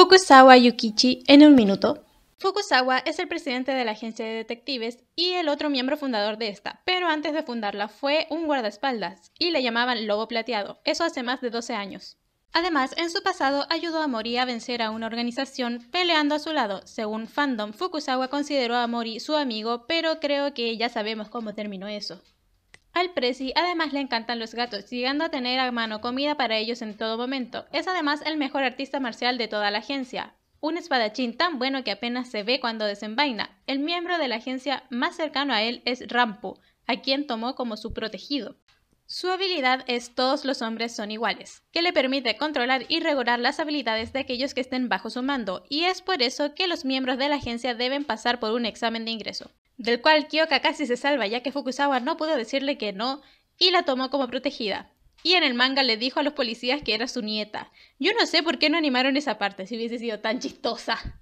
Fukusawa Yukichi en un minuto. Fukusawa es el presidente de la agencia de detectives y el otro miembro fundador de esta, pero antes de fundarla fue un guardaespaldas y le llamaban Lobo Plateado, eso hace más de 12 años. Además, en su pasado ayudó a Mori a vencer a una organización peleando a su lado. Según fandom, Fukusawa consideró a Mori su amigo, pero creo que ya sabemos cómo terminó eso. Al Prezi además le encantan los gatos, llegando a tener a mano comida para ellos en todo momento. Es además el mejor artista marcial de toda la agencia. Un espadachín tan bueno que apenas se ve cuando desenvaina. El miembro de la agencia más cercano a él es Rampo, a quien tomó como su protegido. Su habilidad es todos los hombres son iguales, que le permite controlar y regular las habilidades de aquellos que estén bajo su mando, y es por eso que los miembros de la agencia deben pasar por un examen de ingreso del cual Kyoka casi se salva ya que Fukusawa no pudo decirle que no y la tomó como protegida. Y en el manga le dijo a los policías que era su nieta. Yo no sé por qué no animaron esa parte si hubiese sido tan chistosa.